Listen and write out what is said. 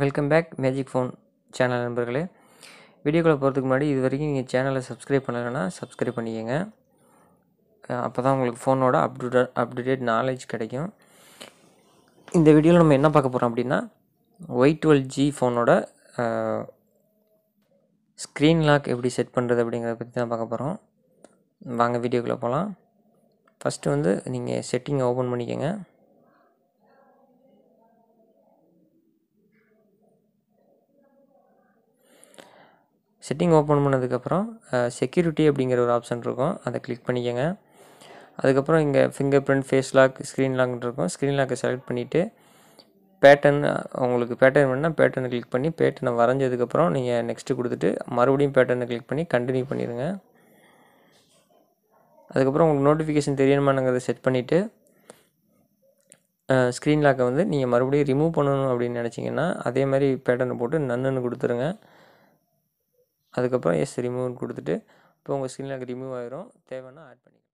welcome back magic phone channel நண்பர்களே வீடியோக்குள்ளே போகிறதுக்கு முன்னாடி இது வரைக்கும் நீங்கள் சேனலை சப்ஸ்கிரைப் பண்ணலைன்னா சப்ஸ்கிரைப் பண்ணிக்கோங்க அப்போ தான் உங்களுக்கு ஃபோனோட அப்டேட் அப்டேட் நாலேஜ் கிடைக்கும் இந்த வீடியோவில் நம்ம என்ன பார்க்க போகிறோம் அப்படின்னா ஒய் டுவெல் ஜி ஃபோனோட ஸ்க்ரீன் லாக் எப்படி செட் பண்ணுறது அப்படிங்கிறத பற்றி தான் பார்க்க போகிறோம் வாங்க வீடியோக்குள்ளே போகலாம் ஃபஸ்ட்டு வந்து நீங்கள் செட்டிங்கை ஓப்பன் பண்ணிக்கோங்க செட்டிங் ஓப்பன் பண்ணதுக்கப்புறம் செக்யூரிட்டி அப்படிங்கிற ஒரு ஆப்ஷன் இருக்கும் அதை கிளிக் பண்ணிக்கோங்க அதுக்கப்புறம் இங்கே fingerprint face lock screen lock இருக்கும் ஸ்க்ரீன் லாக்கை செலக்ட் பண்ணிவிட்டு பேட்டர்ன் உங்களுக்கு பேட்டர்ன் வேணால் பேட்டர்னை கிளிக் பண்ணி பேட்டர்னை வரைஞ்சதுக்கப்புறம் நீங்கள் நெக்ஸ்ட்டு கொடுத்துட்டு மறுபடியும் பேட்டர்னை கிளிக் பண்ணி கண்டினியூ பண்ணிடுங்க அதுக்கப்புறம் உங்களுக்கு நோட்டிஃபிகேஷன் தெரியணுமானுங்கிறத செட் பண்ணிவிட்டு ஸ்க்ரீன் லாக்கை வந்து நீங்கள் மறுபடியும் ரிமூவ் பண்ணணும் அப்படின்னு நினச்சிங்கன்னா அதே மாதிரி பேட்டர்னை போட்டு நன்னுன்னு கொடுத்துருங்க அதுக்கப்புறம் எஸ் ரிமூவ்னு கொடுத்துட்டு இப்போ உங்கள் ஸ்க்ரீனில் ரிமூவ் ஆயிரும் தேவைன்னா ஆட் பண்ணி